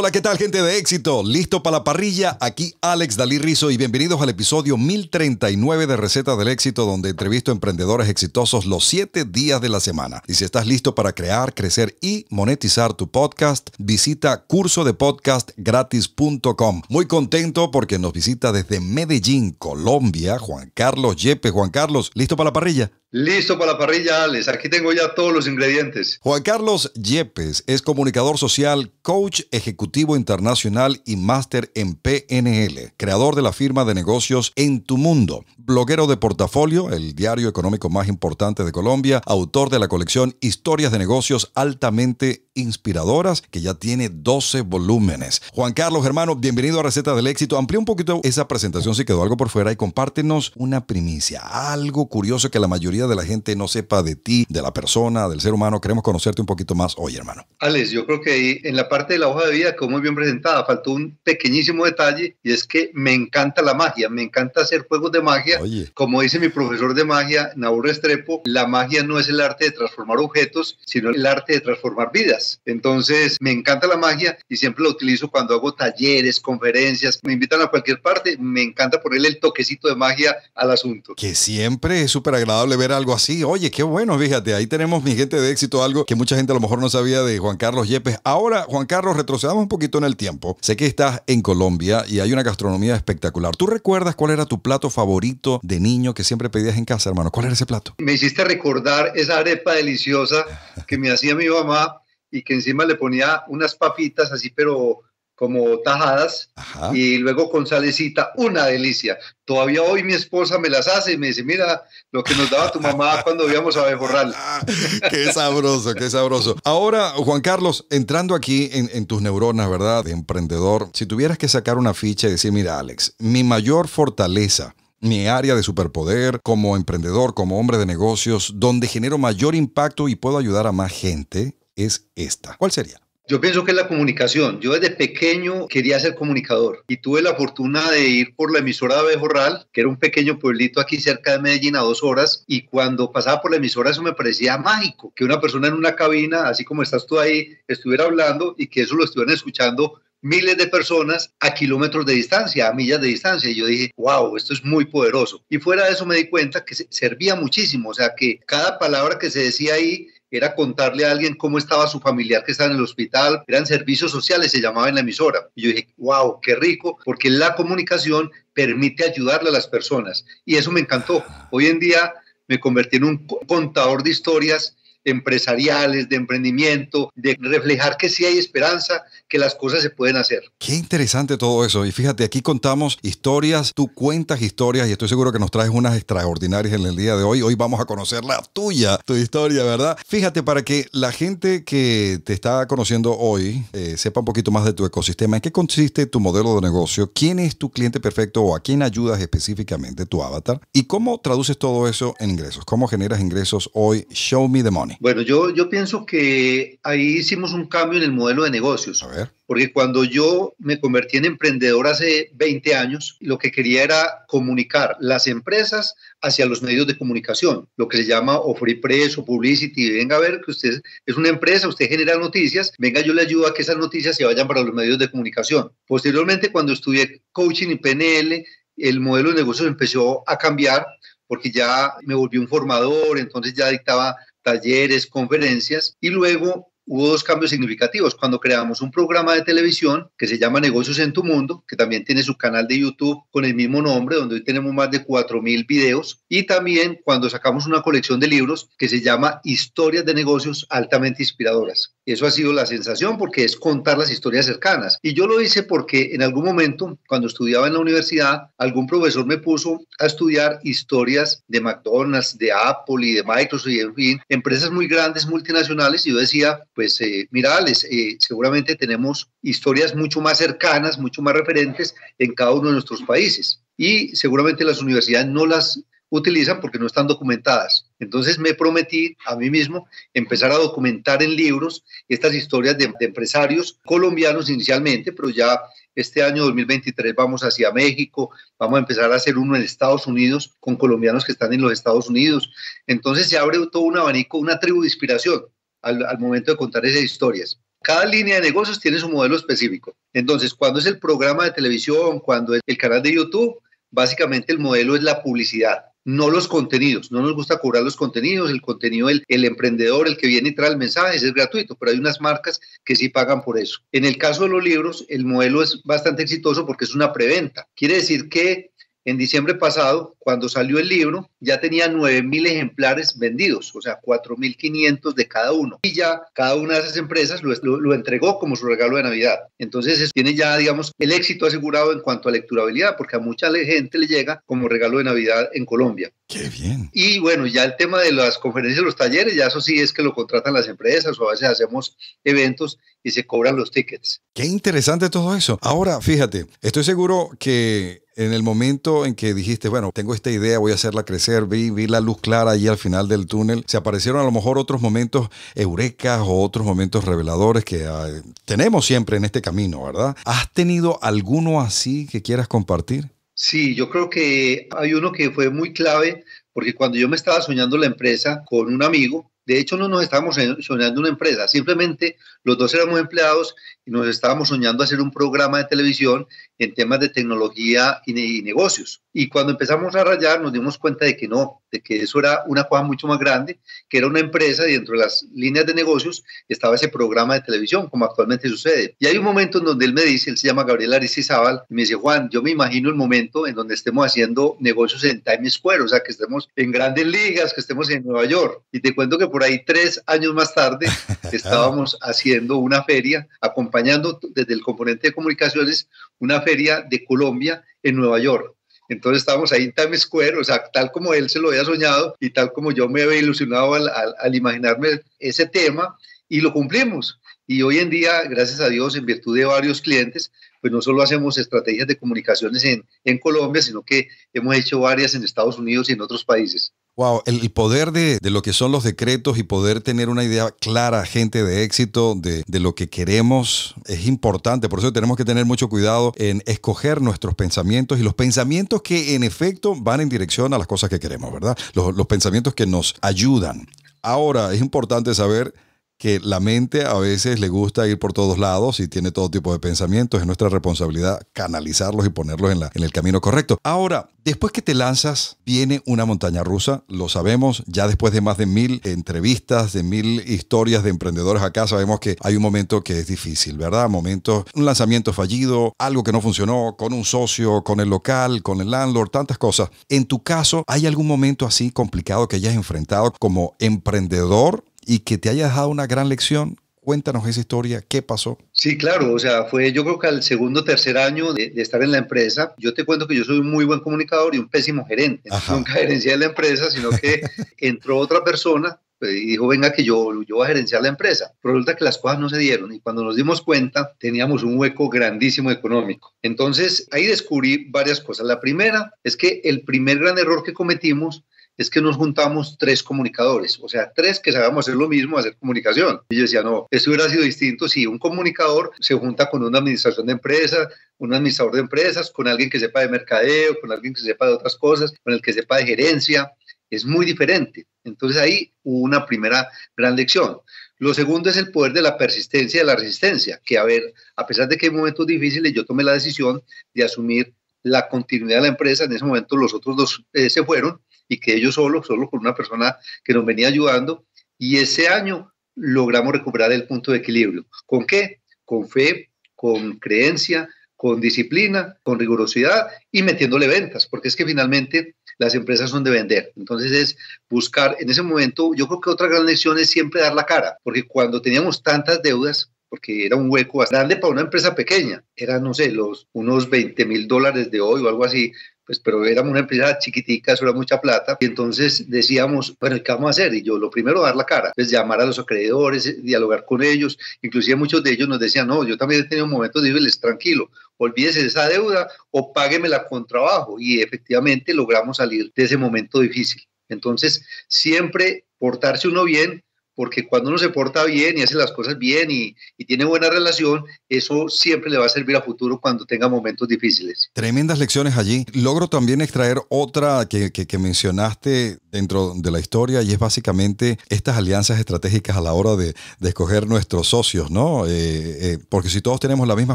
Hola, ¿qué tal gente de éxito? ¿Listo para la parrilla? Aquí Alex Dalí Rizo y bienvenidos al episodio 1039 de Recetas del Éxito donde entrevisto a emprendedores exitosos los 7 días de la semana. Y si estás listo para crear, crecer y monetizar tu podcast, visita cursodepodcastgratis.com. Muy contento porque nos visita desde Medellín, Colombia, Juan Carlos Yepes. Juan Carlos, ¿listo para la parrilla? Listo para la parrilla, Alex. Aquí tengo ya todos los ingredientes. Juan Carlos Yepes es comunicador social, coach ejecutivo Ejecutivo Internacional y máster en PNL, creador de la firma de negocios En Tu Mundo, bloguero de portafolio, el diario económico más importante de Colombia, autor de la colección Historias de Negocios altamente inspiradoras, que ya tiene 12 volúmenes. Juan Carlos, hermano, bienvenido a Receta del Éxito. Amplía un poquito esa presentación si quedó algo por fuera y compártenos una primicia, algo curioso que la mayoría de la gente no sepa de ti, de la persona, del ser humano. Queremos conocerte un poquito más hoy, hermano. Alex, yo creo que en la parte de la hoja de vida como muy bien presentada. Faltó un pequeñísimo detalle y es que me encanta la magia, me encanta hacer juegos de magia. Como dice mi profesor de magia, Naur Restrepo, la magia no es el arte de transformar objetos, sino el arte de transformar vidas. Entonces, me encanta la magia y siempre la utilizo cuando hago talleres, conferencias, me invitan a cualquier parte, me encanta ponerle el toquecito de magia al asunto. Que siempre es súper agradable ver algo así. Oye, qué bueno, fíjate, ahí tenemos mi gente de éxito, algo que mucha gente a lo mejor no sabía de Juan Carlos Yepes. Ahora, Juan Carlos, retrocedamos un poquito en el tiempo. Sé que estás en Colombia y hay una gastronomía espectacular. ¿Tú recuerdas cuál era tu plato favorito de niño que siempre pedías en casa, hermano? ¿Cuál era ese plato? Me hiciste recordar esa arepa deliciosa que me hacía mi mamá y que encima le ponía unas papitas así, pero como tajadas y luego con salecita, una delicia. Todavía hoy mi esposa me las hace y me dice, mira lo que nos daba tu mamá cuando íbamos a Bejorral. qué sabroso, qué sabroso. Ahora, Juan Carlos, entrando aquí en, en, tus neuronas, ¿verdad? De emprendedor, si tuvieras que sacar una ficha y decir, mira Alex, mi mayor fortaleza mi área de superpoder como emprendedor, como hombre de negocios, donde genero mayor impacto y puedo ayudar a más gente, es esta. ¿Cuál sería? Yo pienso que es la comunicación. Yo desde pequeño quería ser comunicador y tuve la fortuna de ir por la emisora de Bejorral, que era un pequeño pueblito aquí cerca de Medellín a dos horas, y cuando pasaba por la emisora eso me parecía mágico, que una persona en una cabina, así como estás tú ahí, estuviera hablando y que eso lo estuvieran escuchando miles de personas a kilómetros de distancia, a millas de distancia. Y yo dije, wow, esto es muy poderoso. Y fuera de eso me di cuenta que servía muchísimo, o sea, que cada palabra que se decía ahí era contarle a alguien cómo estaba su familiar que estaba en el hospital, eran servicios sociales, se llamaba en la emisora. Y yo dije, wow, qué rico, porque la comunicación permite ayudarle a las personas. Y eso me encantó. Hoy en día me convertí en un contador de historias empresariales, de emprendimiento, de reflejar que sí hay esperanza, que las cosas se pueden hacer. Qué interesante todo eso. Y fíjate, aquí contamos historias, tú cuentas historias y estoy seguro que nos traes unas extraordinarias en el día de hoy. Hoy vamos a conocer la tuya, tu historia, ¿verdad? Fíjate, para que la gente que te está conociendo hoy eh, sepa un poquito más de tu ecosistema, ¿en qué consiste tu modelo de negocio? ¿Quién es tu cliente perfecto o a quién ayudas específicamente tu avatar? ¿Y cómo traduces todo eso en ingresos? ¿Cómo generas ingresos hoy? Show me the money. Bueno, yo, yo pienso que ahí hicimos un cambio en el modelo de negocios. A porque cuando yo me convertí en emprendedor hace 20 años, lo que quería era comunicar las empresas hacia los medios de comunicación, lo que se llama o free press o publicity. Venga a ver que usted es una empresa, usted genera noticias, venga yo le ayudo a que esas noticias se vayan para los medios de comunicación. Posteriormente, cuando estudié coaching y PNL, el modelo de negocio empezó a cambiar porque ya me volví un formador, entonces ya dictaba talleres, conferencias y luego hubo dos cambios significativos. Cuando creamos un programa de televisión que se llama Negocios en tu Mundo, que también tiene su canal de YouTube con el mismo nombre, donde hoy tenemos más de 4.000 videos, y también cuando sacamos una colección de libros que se llama Historias de Negocios altamente inspiradoras. Eso ha sido la sensación porque es contar las historias cercanas. Y yo lo hice porque en algún momento, cuando estudiaba en la universidad, algún profesor me puso a estudiar historias de McDonald's, de Apple y de Microsoft y en fin, empresas muy grandes, multinacionales, y yo decía, pues eh, mira, eh, seguramente tenemos historias mucho más cercanas, mucho más referentes en cada uno de nuestros países. Y seguramente las universidades no las utilizan porque no están documentadas. Entonces me prometí a mí mismo empezar a documentar en libros estas historias de, de empresarios colombianos inicialmente, pero ya este año 2023 vamos hacia México, vamos a empezar a hacer uno en Estados Unidos con colombianos que están en los Estados Unidos. Entonces se abre todo un abanico, una tribu de inspiración al, momento de contar esas historias. Cada línea de negocios tiene su modelo específico. Entonces, cuando es el programa de televisión, cuando es el canal de YouTube, básicamente el modelo es la publicidad, no los contenidos. No nos gusta cobrar los contenidos. El contenido, el, emprendedor, el que viene y trae el mensaje, es gratuito, pero hay unas marcas que sí pagan por eso. En el caso de los libros, el modelo es bastante exitoso porque es una preventa. Quiere decir que en diciembre pasado, cuando salió el libro, ya tenía 9.000 ejemplares vendidos, o sea, 4.500 de cada uno. Y ya cada una de esas empresas lo, entregó como su regalo de Navidad. Entonces, tiene ya, digamos, el éxito asegurado en cuanto a lecturabilidad, porque a mucha gente le llega como regalo de Navidad en Colombia. Qué bien. Y bueno, ya el tema de las conferencias, los talleres, ya eso sí es que lo contratan las empresas o a veces hacemos eventos y se cobran los tickets. Qué interesante todo eso. Ahora, fíjate, estoy seguro que en el momento en que dijiste, bueno, tengo esta idea, voy a hacerla crecer, vi, la luz clara allí al final del túnel, se aparecieron a lo mejor otros momentos eurecas o otros momentos reveladores que ah, tenemos siempre en este camino, ¿verdad? ¿Has tenido alguno así que quieras compartir? Sí, yo creo que hay uno que fue muy clave porque cuando yo me estaba soñando la empresa con un amigo, de hecho no nos estábamos soñando una empresa, simplemente los dos éramos empleados y nos estábamos soñando hacer un programa de televisión en temas de tecnología y, negocios. Y cuando empezamos a rayar nos dimos cuenta de que no, de que eso era una cosa mucho más grande, que era una empresa y dentro de las líneas de negocios estaba ese programa de televisión, como actualmente sucede. Y hay un momento en donde él me dice, él se llama Gabriel Arisizábal, y me dice, Juan, yo me imagino el momento en donde estemos haciendo negocios en Times Square, o sea, que estemos en grandes ligas, que estemos en Nueva York. Y te cuento que por ahí tres años más tarde estábamos haciendo una feria acompañada desde el componente de comunicaciones una feria de Colombia en Nueva York. Entonces estábamos ahí en Times Square, o sea, tal como él se lo había soñado y tal como yo me había ilusionado al, al, al imaginarme ese tema y lo cumplimos. Y hoy en día, gracias a Dios, en virtud de varios clientes, pues no solo hacemos estrategias de comunicaciones en, en Colombia, sino que hemos hecho varias en Estados Unidos y en otros países. Wow, el, poder de, lo que son los decretos y poder tener una idea clara, gente de éxito, de, lo que queremos, es importante. Por eso tenemos que tener mucho cuidado en escoger nuestros pensamientos y los pensamientos que en efecto van en dirección a las cosas que queremos, ¿verdad? Los, los pensamientos que nos ayudan. Ahora, es importante saber que la mente a veces le gusta ir por todos lados y tiene todo tipo de pensamientos. Es nuestra responsabilidad canalizarlos y ponerlos en, en el camino correcto. Ahora, después que te lanzas, viene una montaña rusa, lo sabemos, ya después de más de mil entrevistas, de mil historias de emprendedores acá, sabemos que hay un momento que es difícil, ¿verdad? Momentos, un lanzamiento fallido, algo que no funcionó, con un socio, con el local, con el landlord, tantas cosas. En tu caso, ¿hay algún momento así complicado que hayas enfrentado como emprendedor y que te haya dejado una gran lección. Cuéntanos esa historia, ¿qué pasó? Sí, claro, o sea, fue yo creo que al segundo o tercer año de, estar en la empresa, yo te cuento que yo soy un muy buen comunicador y un pésimo gerente. Ajá. Nunca gerencié la empresa, sino que entró otra persona pues, y dijo, venga que yo, yo voy a gerenciar la empresa. Resulta que las cosas no se dieron y cuando nos dimos cuenta teníamos un hueco grandísimo económico. Entonces ahí descubrí varias cosas. La primera es que el primer gran error que cometimos es que nos juntamos tres comunicadores, o sea, tres que sabemos hacer lo mismo, hacer comunicación. Y yo decía, no, eso hubiera sido distinto si un comunicador se junta con una administración de empresas, un administrador de empresas, con alguien que sepa de mercadeo, con alguien que sepa de otras cosas, con el que sepa de gerencia, es muy diferente. Entonces ahí hubo una primera gran lección. Lo segundo es el poder de la persistencia y de la resistencia, que a ver, a pesar de que hay momentos difíciles, yo tomé la decisión de asumir la continuidad de la empresa, en ese momento los otros dos eh, se fueron, y que ellos solo, solo con una persona que nos venía ayudando. Y ese año logramos recuperar el punto de equilibrio. ¿Con qué? Con fe, con creencia, con disciplina, con rigurosidad y metiéndole ventas, porque es que finalmente las empresas son de vender. Entonces es buscar, en ese momento, yo creo que otra gran lección es siempre dar la cara, porque cuando teníamos tantas deudas, porque era un hueco grande para una empresa pequeña, eran, no sé, los, unos 20 mil dólares de hoy o algo así, pues, pero éramos una empresa chiquitica, eso era mucha plata, y entonces decíamos, bueno, ¿qué vamos a hacer? Y yo, lo primero, dar la cara, pues llamar a los acreedores, eh, dialogar con ellos, inclusive muchos de ellos nos decían, no, yo también he tenido momentos difíciles, tranquilo, olvídese de esa deuda o páguemela con trabajo, y efectivamente logramos salir de ese momento difícil. Entonces, siempre portarse uno bien, porque cuando uno se porta bien y hace las cosas bien y, tiene buena relación, eso siempre le va a servir a futuro cuando tenga momentos difíciles. Tremendas lecciones allí. Logro también extraer otra que, mencionaste dentro de la historia y es básicamente estas alianzas estratégicas a la hora de, escoger nuestros socios, ¿no? Eh, eh, porque si todos tenemos la misma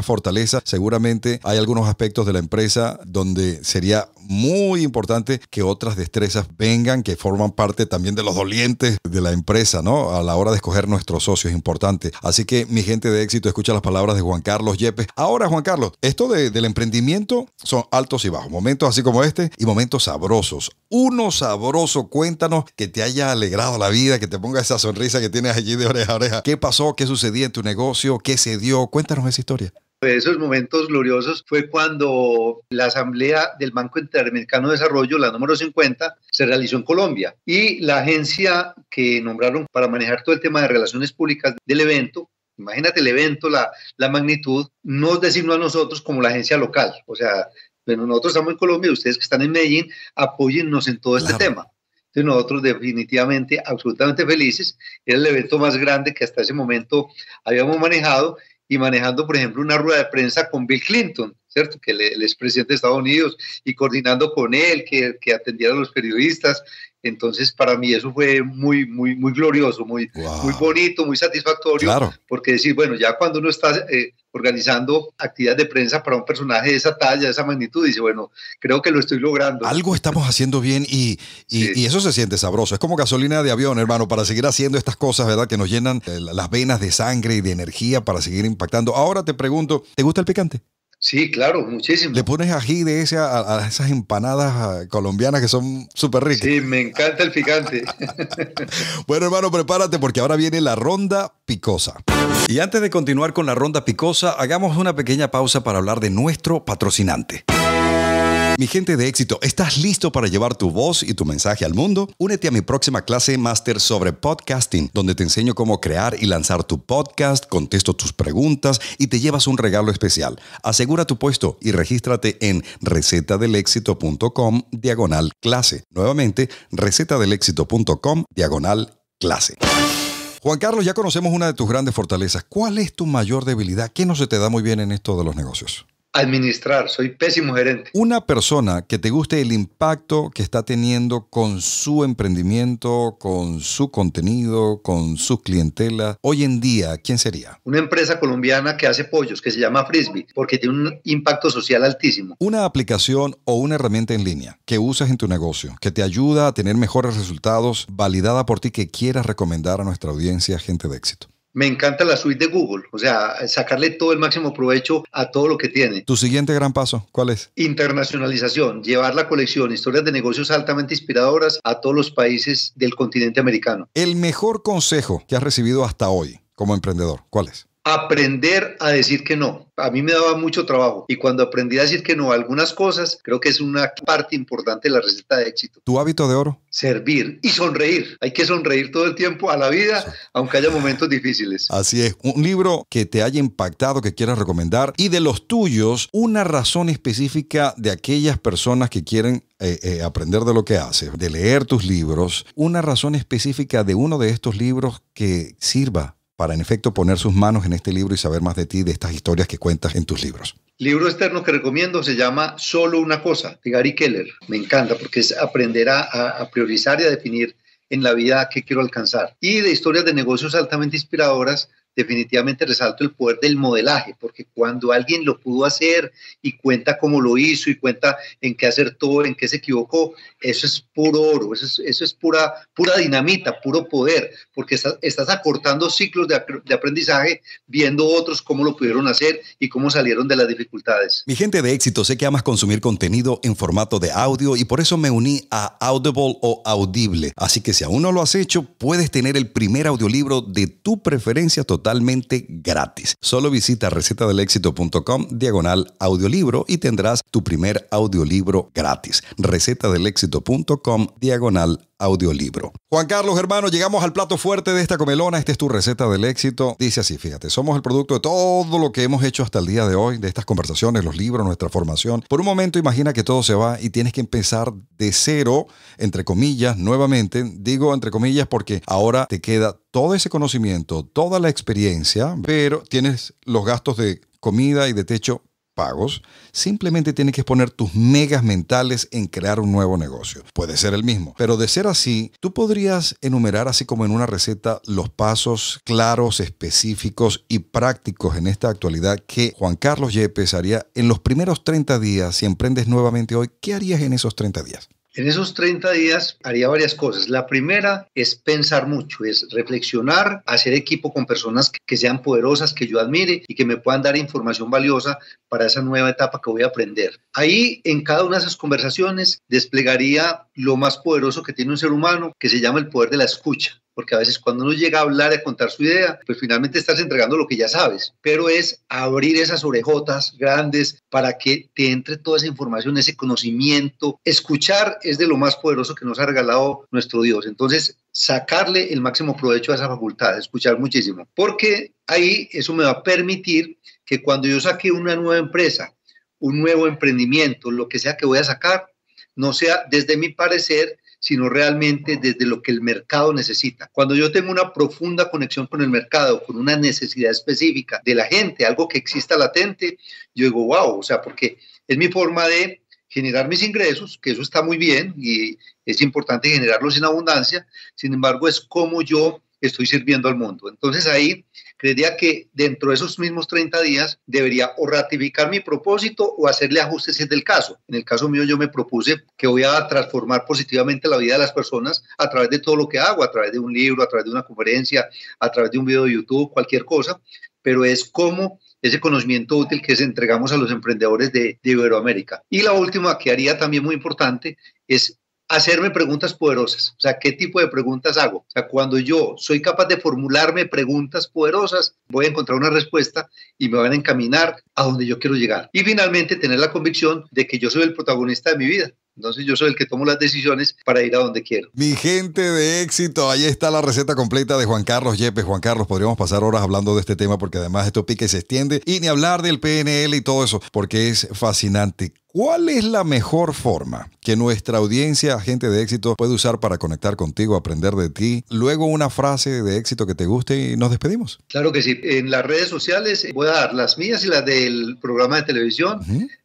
fortaleza, seguramente hay algunos aspectos de la empresa donde sería muy importante que otras destrezas vengan, que forman parte también de los dolientes de la empresa, ¿no? a la hora de escoger nuestros socios, importante. Así que mi gente de éxito escucha las palabras de Juan Carlos Yepes. Ahora, Juan Carlos, esto del emprendimiento son altos y bajos, momentos así como este y momentos sabrosos. Uno sabroso, cuéntanos que te haya alegrado la vida, que te ponga esa sonrisa que tienes allí de oreja a oreja. ¿Qué pasó? ¿Qué sucedía en tu negocio? ¿Qué se dio? Cuéntanos esa historia de esos momentos gloriosos fue cuando la Asamblea del Banco Interamericano de Desarrollo, la número 50, se realizó en Colombia. Y la agencia que nombraron para manejar todo el tema de relaciones públicas del evento, imagínate el evento, la, la magnitud, nos designó a nosotros como la agencia local. O sea, bueno, nosotros estamos en Colombia, ustedes que están en Medellín, apóyennos en todo este tema. Entonces nosotros definitivamente absolutamente felices. Era el evento más grande que hasta ese momento habíamos manejado y manejando, por ejemplo, una rueda de prensa con Bill Clinton, ¿cierto? Que el, el expresidente de Estados Unidos, y coordinando con él, que, que atendiera a los periodistas, entonces, para mí eso fue muy, muy, muy glorioso, muy, muy bonito, muy satisfactorio, porque decir, bueno, ya cuando uno está eh, organizando actividades de prensa para un personaje de esa talla, de esa magnitud, dice, bueno, creo que lo estoy logrando. Algo estamos haciendo bien y, eso se siente sabroso. Es como gasolina de avión, hermano, para seguir haciendo estas cosas, ¿verdad? Que nos llenan eh, las venas de sangre y de energía para seguir impactando. Ahora te pregunto, ¿te gusta el picante? Sí, claro, muchísimo. Le pones ají de a, a esas empanadas ah, colombianas que son súper ricas. Sí, me encanta el picante. bueno, hermano, prepárate porque ahora viene la ronda picosa. Y antes de continuar con la ronda picosa, hagamos una pequeña pausa para hablar de nuestro patrocinante. Mi gente de éxito, ¿estás listo para llevar tu voz y tu mensaje al mundo? Únete a mi próxima clase máster sobre podcasting, donde te enseño cómo crear y lanzar tu podcast, contesto tus preguntas y te llevas un regalo especial. Asegura tu puesto y regístrate en recetadelexito.com diagonal clase. Nuevamente, recetadelexito.com diagonal clase. Juan Carlos, ya conocemos una de tus grandes fortalezas. ¿Cuál es tu mayor debilidad? ¿Qué no se te da muy bien en esto de los negocios? administrar, soy pésimo gerente. Una persona que te guste el impacto que está teniendo con su emprendimiento, con su contenido, con su clientela, hoy en día, ¿quién sería? Una empresa colombiana que hace pollos, que se llama Frisbee, porque tiene un impacto social altísimo. Una aplicación o una herramienta en línea que usas en tu negocio, que te ayuda a tener mejores resultados, validada por ti, que quieras recomendar a nuestra audiencia, gente de éxito. Me encanta la suite de Google, o sea, sacarle todo el máximo provecho a todo lo que tiene. ¿Tu siguiente gran paso cuál es? Internacionalización, llevar la colección Historias de negocios altamente inspiradoras a todos los países del continente americano. El mejor consejo que has recibido hasta hoy como emprendedor, ¿cuál es? aprender a decir que no. A mí me daba mucho trabajo y cuando aprendí a decir que no a algunas cosas, creo que es una parte importante de la receta de éxito. ¿Tu hábito de oro? Servir y sonreír. Hay que sonreír todo el tiempo a la vida, aunque haya momentos difíciles. Así es. Un libro que te haya impactado, que quieras recomendar y de los tuyos, una razón específica de aquellas personas que quieren eh, eh, aprender de lo que haces, de leer tus libros, una razón específica de uno de estos libros que sirva para en efecto poner sus manos en este libro y saber más de ti, de estas historias que cuentas en tus libros? Libro externo que recomiendo se llama Solo una cosa, de Gary Keller. Me encanta porque es aprender a, priorizar y a definir en la vida qué quiero alcanzar. Y de historias de negocios altamente inspiradoras definitivamente resalto el poder del modelaje, porque cuando alguien lo pudo hacer y cuenta cómo lo hizo y cuenta en qué acertó, en qué se equivocó, eso es puro oro, eso es, eso es pura, pura dinamita, puro poder, porque estás acortando ciclos de, de, aprendizaje viendo otros cómo lo pudieron hacer y cómo salieron de las dificultades. Mi gente de éxito, sé que amas consumir contenido en formato de audio y por eso me uní a Audible o Audible. Así que si aún no lo has hecho, puedes tener el primer audiolibro de tu preferencia total totalmente gratis. Solo visita recetadelexito.com diagonal audiolibro y tendrás tu primer audiolibro gratis. recetadelexito.com diagonal audiolibro. Juan Carlos, hermano, llegamos al plato fuerte de esta comelona. Esta es tu receta del éxito. Dice así, fíjate, somos el producto de todo lo que hemos hecho hasta el día de hoy, de estas conversaciones, los libros, nuestra formación. Por un momento imagina que todo se va y tienes que empezar de cero, entre comillas, nuevamente. Digo entre comillas porque ahora te queda todo ese conocimiento, toda la experiencia, pero tienes los gastos de comida y de techo pagos, simplemente tienes que poner tus megas mentales en crear un nuevo negocio. Puede ser el mismo, pero de ser así, tú podrías enumerar así como en una receta los pasos claros, específicos y prácticos en esta actualidad que Juan Carlos Yepes haría en los primeros 30 días si emprendes nuevamente hoy. ¿Qué harías en esos 30 días? En esos 30 días haría varias cosas. La primera es pensar mucho, es reflexionar, hacer equipo con personas que sean poderosas, que yo admire y que me puedan dar información valiosa para esa nueva etapa que voy a aprender. Ahí, en cada una de esas conversaciones, desplegaría lo más poderoso que tiene un ser humano, que se llama el poder de la escucha porque a veces cuando uno llega a hablar a contar su idea, pues finalmente estás entregando lo que ya sabes, pero es abrir esas orejotas grandes para que te entre toda esa información, ese conocimiento. Escuchar es de lo más poderoso que nos ha regalado nuestro Dios. Entonces, sacarle el máximo provecho a esa facultad, escuchar muchísimo, porque ahí eso me va a permitir que cuando yo saque una nueva empresa, un nuevo emprendimiento, lo que sea que voy a sacar, no sea desde mi parecer sino realmente desde lo que el mercado necesita. Cuando yo tengo una profunda conexión con el mercado, con una necesidad específica de la gente, algo que exista latente, yo digo, wow, o sea, porque es mi forma de generar mis ingresos, que eso está muy bien y es importante generarlos en abundancia, sin embargo, es como yo estoy sirviendo al mundo. Entonces ahí creería que dentro de esos mismos 30 días debería o ratificar mi propósito o hacerle ajustes si es del caso. En el caso mío yo me propuse que voy a transformar positivamente la vida de las personas a través de todo lo que hago, a través de un libro, a través de una conferencia, a través de un video de YouTube, cualquier cosa, pero es como ese conocimiento útil que se entregamos a los emprendedores de, de Iberoamérica. Y la última que haría también muy importante es hacerme preguntas poderosas. O sea, ¿qué tipo de preguntas hago? O sea, cuando yo soy capaz de formularme preguntas poderosas, voy a encontrar una respuesta y me van a encaminar a donde yo quiero llegar. Y finalmente, tener la convicción de que yo soy el protagonista de mi vida. Entonces yo soy el que tomo las decisiones para ir a donde quiero. Mi gente de éxito, ahí está la receta completa de Juan Carlos Yepes. Juan Carlos, podríamos pasar horas hablando de este tema porque además esto pica y se extiende. Y ni hablar del PNL y todo eso, porque es fascinante. ¿Cuál es la mejor forma que nuestra audiencia, gente de éxito, puede usar para conectar contigo, aprender de ti? Luego una frase de éxito que te guste y nos despedimos. Claro que sí. En las redes sociales voy a dar las mías y las del programa de televisión.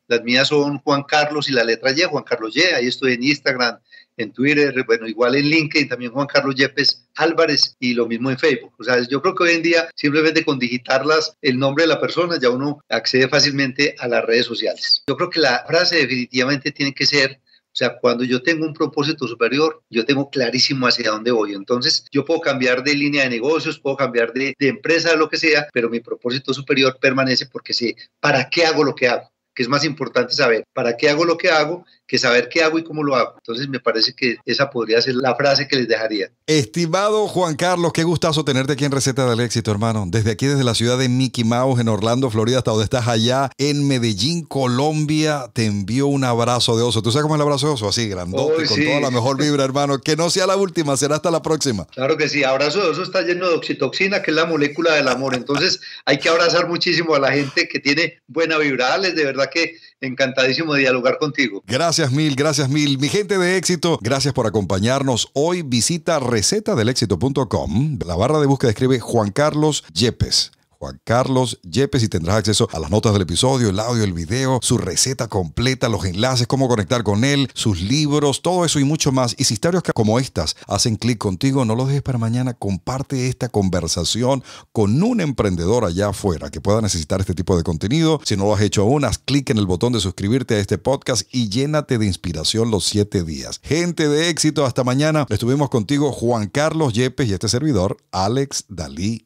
Las mías son Juan Carlos y la letra Y, Juan Carlos Y. Ahí estoy en Instagram, en Twitter, bueno, igual en LinkedIn, también Juan Carlos Yepes Álvarez y lo mismo en Facebook. O sea, yo creo que hoy en día simplemente con digitarlas el nombre de la persona ya uno accede fácilmente a las redes sociales. Yo creo que la frase definitivamente tiene que ser o sea, cuando yo tengo un propósito superior, yo tengo clarísimo hacia dónde voy. Entonces, yo puedo cambiar de línea de negocios, puedo cambiar de, de, empresa, lo que sea, pero mi propósito superior permanece porque sé para qué hago lo que hago que es más importante saber para qué hago lo que hago que saber qué hago y cómo lo hago. Entonces me parece que esa podría ser la frase que les dejaría. Estimado Juan Carlos, qué gustazo tenerte aquí en Receta del Éxito, hermano. Desde aquí, desde la ciudad de Mickey Mouse, en Orlando, Florida, hasta donde estás allá, en Medellín, Colombia, te envío un abrazo de oso. ¿Tú sabes cómo es el abrazo de oso? Así, grandote, con toda la mejor vibra, hermano. Que no sea la última, será hasta la próxima. Claro que sí, abrazo de oso está lleno de oxitoxina, que es la molécula del amor. Entonces hay que abrazar muchísimo a la gente que tiene buena vibra. de verdad que encantadísimo de dialogar contigo. Gracias mil, gracias mil. Mi gente de éxito, gracias por acompañarnos. Hoy visita recetadelexito.com. La barra de búsqueda escribe Juan Carlos Yepes. Juan Carlos Yepes y tendrás acceso a las notas del episodio, el audio, el video, su receta completa, los enlaces, cómo conectar con él, sus libros, todo eso y mucho más. Y si historias como estas hacen clic contigo, no lo dejes para mañana, comparte esta conversación con un emprendedor allá afuera que pueda necesitar este tipo de contenido. Si no lo has hecho aún, haz clic en el botón de suscribirte a este podcast y llénate de inspiración los siete días. Gente de éxito, hasta mañana. Estuvimos contigo Juan Carlos Yepes y este servidor, Alex Dalí